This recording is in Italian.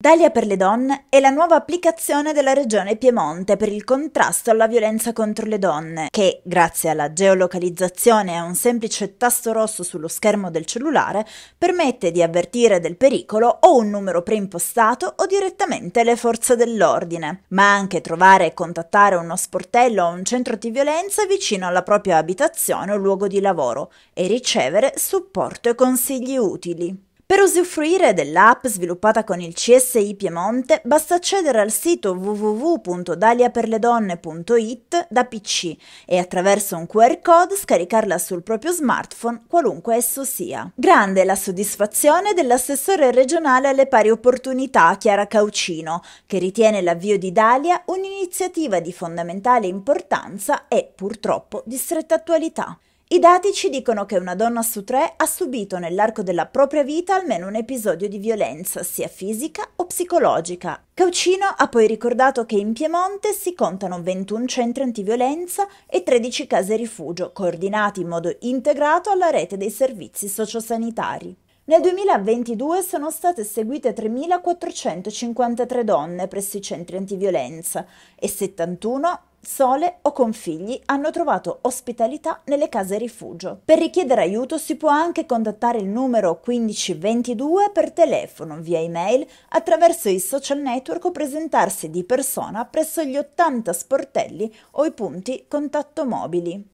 Dalia per le donne è la nuova applicazione della Regione Piemonte per il contrasto alla violenza contro le donne, che, grazie alla geolocalizzazione e a un semplice tasto rosso sullo schermo del cellulare, permette di avvertire del pericolo o un numero preimpostato o direttamente le forze dell'ordine, ma anche trovare e contattare uno sportello o un centro di violenza vicino alla propria abitazione o luogo di lavoro e ricevere supporto e consigli utili. Per usufruire dell'app sviluppata con il CSI Piemonte basta accedere al sito www.daliaperledonne.it da PC e attraverso un QR code scaricarla sul proprio smartphone qualunque esso sia. Grande la soddisfazione dell'assessore regionale alle pari opportunità Chiara Caucino, che ritiene l'avvio di Dalia un'iniziativa di fondamentale importanza e purtroppo di stretta attualità. I dati ci dicono che una donna su tre ha subito nell'arco della propria vita almeno un episodio di violenza, sia fisica o psicologica. Caucino ha poi ricordato che in Piemonte si contano 21 centri antiviolenza e 13 case rifugio, coordinati in modo integrato alla rete dei servizi sociosanitari. Nel 2022 sono state seguite 3.453 donne presso i centri antiviolenza e 71 sole o con figli hanno trovato ospitalità nelle case rifugio. Per richiedere aiuto si può anche contattare il numero 1522 per telefono, via email, attraverso i social network o presentarsi di persona presso gli 80 sportelli o i punti contatto mobili.